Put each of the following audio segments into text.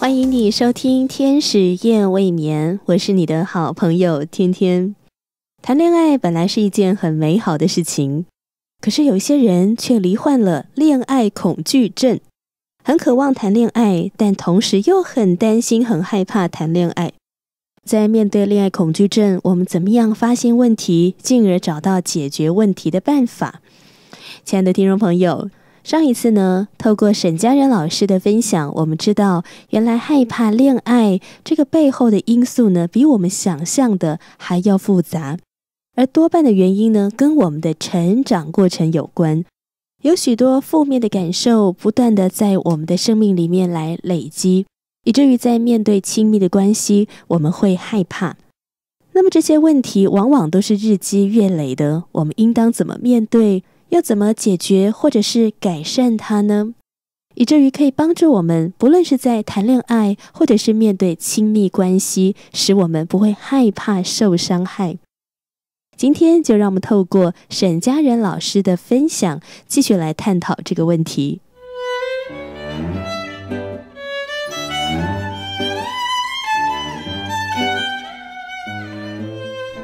欢迎你收听《天使夜未眠》，我是你的好朋友天天。谈恋爱本来是一件很美好的事情，可是有些人却罹患了恋爱恐惧症，很渴望谈恋爱，但同时又很担心、很害怕谈恋爱。在面对恋爱恐惧症，我们怎么样发现问题，进而找到解决问题的办法？亲爱的听众朋友。上一次呢，透过沈佳人老师的分享，我们知道，原来害怕恋爱这个背后的因素呢，比我们想象的还要复杂，而多半的原因呢，跟我们的成长过程有关，有许多负面的感受不断的在我们的生命里面来累积，以至于在面对亲密的关系，我们会害怕。那么这些问题往往都是日积月累的，我们应当怎么面对？要怎么解决或者是改善它呢？以至于可以帮助我们，不论是在谈恋爱或者是面对亲密关系，使我们不会害怕受伤害。今天就让我们透过沈佳人老师的分享，继续来探讨这个问题。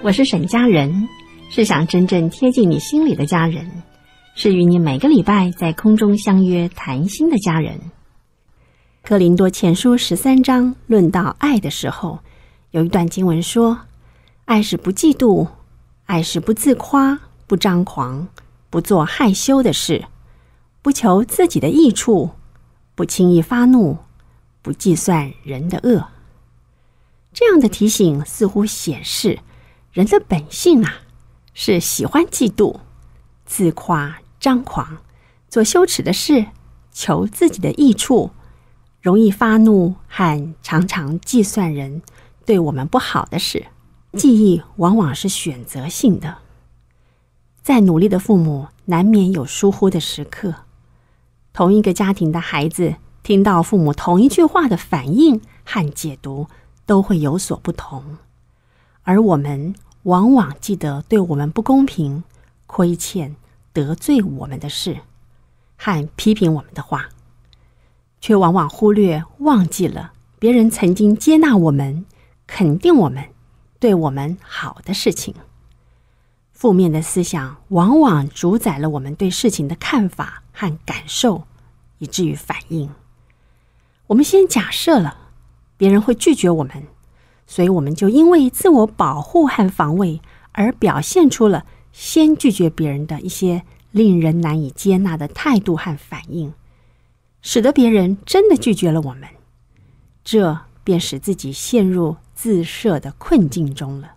我是沈佳人，是想真正贴近你心里的家人。是与你每个礼拜在空中相约谈心的家人。《哥林多前书》十三章论到爱的时候，有一段经文说：“爱是不嫉妒，爱是不自夸，不张狂，不做害羞的事，不求自己的益处，不轻易发怒，不计算人的恶。”这样的提醒似乎显示，人的本性啊，是喜欢嫉妒、自夸。张狂，做羞耻的事，求自己的益处，容易发怒，和常常计算人对我们不好的事。记忆往往是选择性的。再努力的父母，难免有疏忽的时刻。同一个家庭的孩子，听到父母同一句话的反应和解读，都会有所不同。而我们往往记得对我们不公平、亏欠。得罪我们的事，和批评我们的话，却往往忽略、忘记了别人曾经接纳我们、肯定我们、对我们好的事情。负面的思想往往主宰了我们对事情的看法和感受，以至于反应。我们先假设了别人会拒绝我们，所以我们就因为自我保护和防卫而表现出了。先拒绝别人的一些令人难以接纳的态度和反应，使得别人真的拒绝了我们，这便使自己陷入自设的困境中了。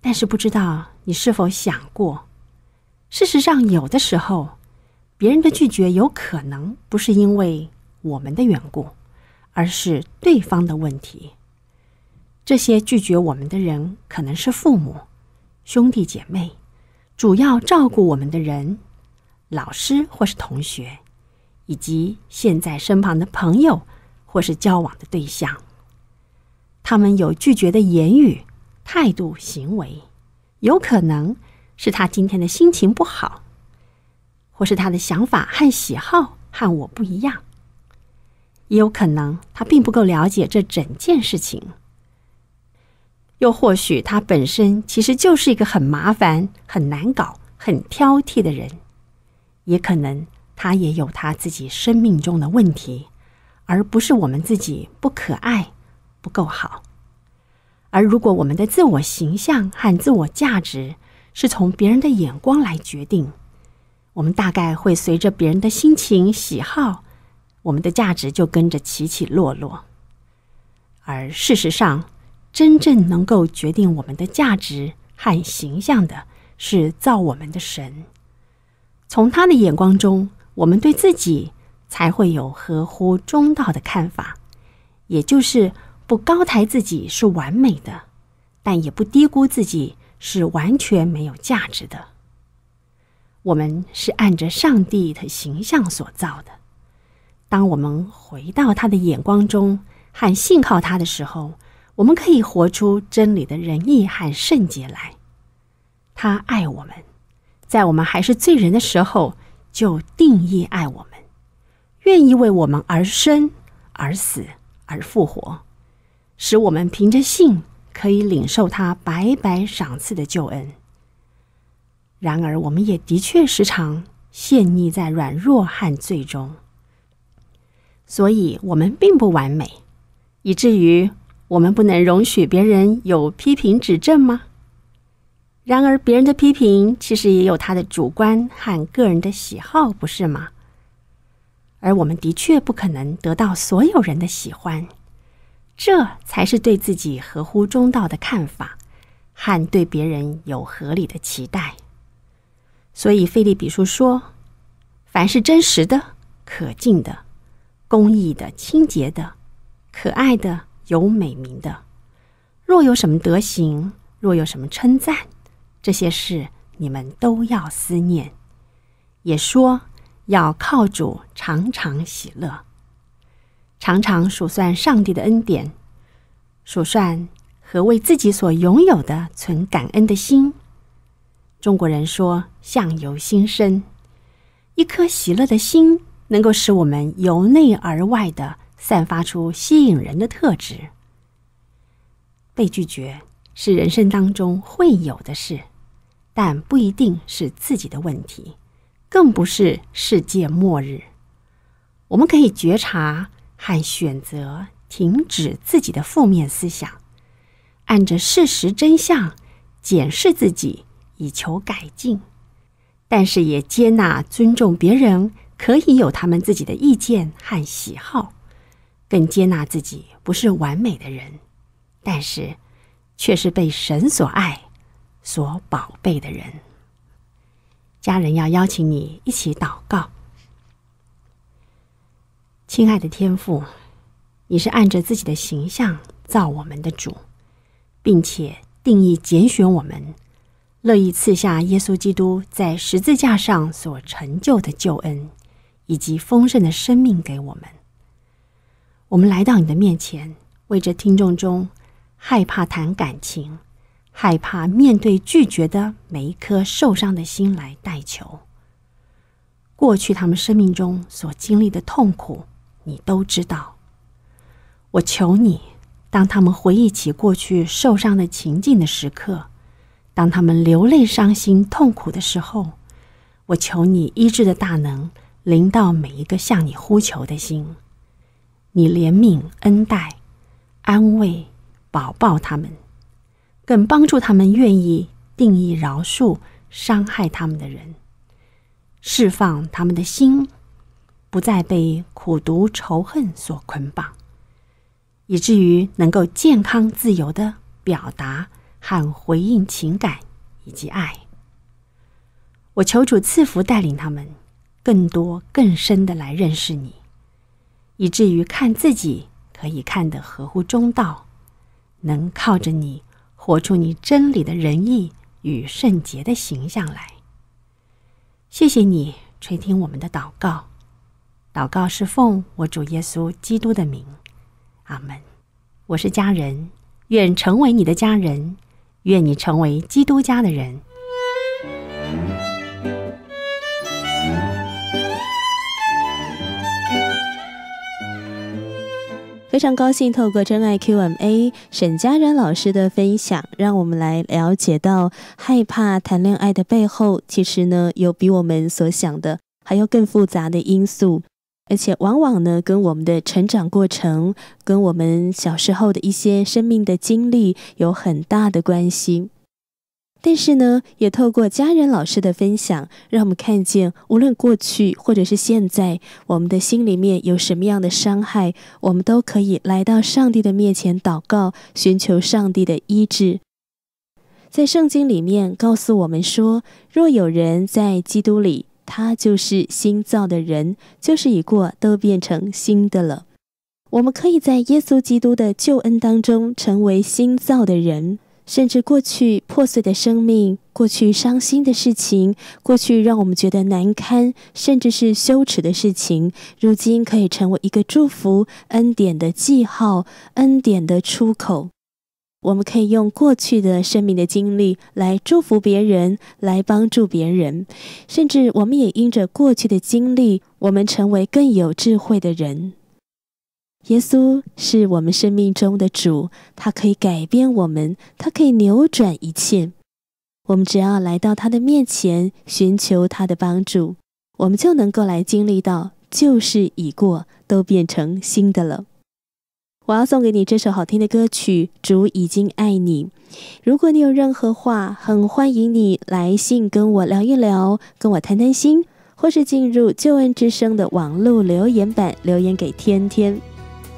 但是，不知道你是否想过，事实上，有的时候别人的拒绝有可能不是因为我们的缘故，而是对方的问题。这些拒绝我们的人可能是父母。兄弟姐妹，主要照顾我们的人，老师或是同学，以及现在身旁的朋友或是交往的对象。他们有拒绝的言语、态度、行为，有可能是他今天的心情不好，或是他的想法和喜好和我不一样，也有可能他并不够了解这整件事情。又或许他本身其实就是一个很麻烦、很难搞、很挑剔的人，也可能他也有他自己生命中的问题，而不是我们自己不可爱、不够好。而如果我们的自我形象和自我价值是从别人的眼光来决定，我们大概会随着别人的心情喜好，我们的价值就跟着起起落落。而事实上。真正能够决定我们的价值和形象的是造我们的神。从他的眼光中，我们对自己才会有合乎中道的看法，也就是不高抬自己是完美的，但也不低估自己是完全没有价值的。我们是按着上帝的形象所造的。当我们回到他的眼光中和信靠他的时候。我们可以活出真理的仁义和圣洁来。他爱我们，在我们还是罪人的时候，就定义爱我们，愿意为我们而生而死而复活，使我们凭着信可以领受他白白赏赐的救恩。然而，我们也的确时常陷溺在软弱和罪中，所以我们并不完美，以至于。我们不能容许别人有批评指正吗？然而，别人的批评其实也有他的主观和个人的喜好，不是吗？而我们的确不可能得到所有人的喜欢，这才是对自己合乎中道的看法，和对别人有合理的期待。所以，费利比书说：“凡是真实的、可敬的、公义的、清洁的、可爱的。”有美名的，若有什么德行，若有什么称赞，这些事你们都要思念，也说要靠主常常喜乐，常常数算上帝的恩典，数算和为自己所拥有的存感恩的心。中国人说“相由心生”，一颗喜乐的心，能够使我们由内而外的。散发出吸引人的特质。被拒绝是人生当中会有的事，但不一定是自己的问题，更不是世界末日。我们可以觉察和选择停止自己的负面思想，按着事实真相检视自己，以求改进。但是也接纳、尊重别人可以有他们自己的意见和喜好。更接纳自己不是完美的人，但是，却是被神所爱、所宝贝的人。家人要邀请你一起祷告。亲爱的天父，你是按着自己的形象造我们的主，并且定义拣选我们，乐意赐下耶稣基督在十字架上所成就的救恩，以及丰盛的生命给我们。我们来到你的面前，为这听众中害怕谈感情、害怕面对拒绝的每一颗受伤的心来代求。过去他们生命中所经历的痛苦，你都知道。我求你，当他们回忆起过去受伤的情景的时刻，当他们流泪、伤心、痛苦的时候，我求你医治的大能临到每一个向你呼求的心。你怜悯、恩待、安慰宝宝他们，更帮助他们愿意定义、饶恕伤害他们的人，释放他们的心，不再被苦毒仇恨所捆绑，以至于能够健康、自由地表达和回应情感以及爱。我求主赐福，带领他们更多、更深的来认识你。以至于看自己可以看得合乎中道，能靠着你活出你真理的仁义与圣洁的形象来。谢谢你垂听我们的祷告，祷告是奉我主耶稣基督的名，阿门。我是家人，愿成为你的家人，愿你成为基督家的人。非常高兴，透过真爱 QMA 沈佳然老师的分享，让我们来了解到，害怕谈恋爱的背后，其实呢有比我们所想的还要更复杂的因素，而且往往呢跟我们的成长过程，跟我们小时候的一些生命的经历有很大的关系。但是呢，也透过家仁老师的分享，让我们看见，无论过去或者是现在，我们的心里面有什么样的伤害，我们都可以来到上帝的面前祷告，寻求上帝的医治。在圣经里面告诉我们说，若有人在基督里，他就是新造的人，就是已过都变成新的了。我们可以在耶稣基督的救恩当中，成为新造的人。甚至过去破碎的生命，过去伤心的事情，过去让我们觉得难堪，甚至是羞耻的事情，如今可以成为一个祝福恩典的记号，恩典的出口。我们可以用过去的生命的经历来祝福别人，来帮助别人，甚至我们也因着过去的经历，我们成为更有智慧的人。耶稣是我们生命中的主，他可以改变我们，他可以扭转一切。我们只要来到他的面前，寻求他的帮助，我们就能够来经历到旧事已过，都变成新的了。我要送给你这首好听的歌曲《主已经爱你》。如果你有任何话，很欢迎你来信跟我聊一聊，跟我谈谈心，或是进入《旧恩之声》的网络留言板留言给天天。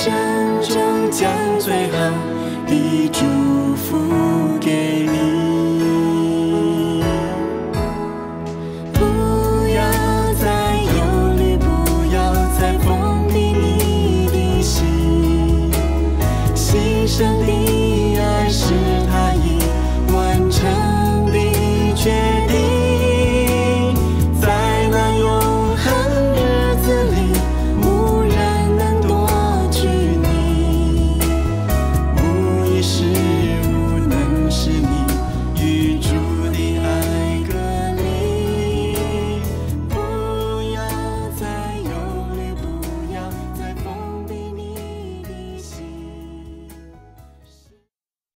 声中，将最好的祝福。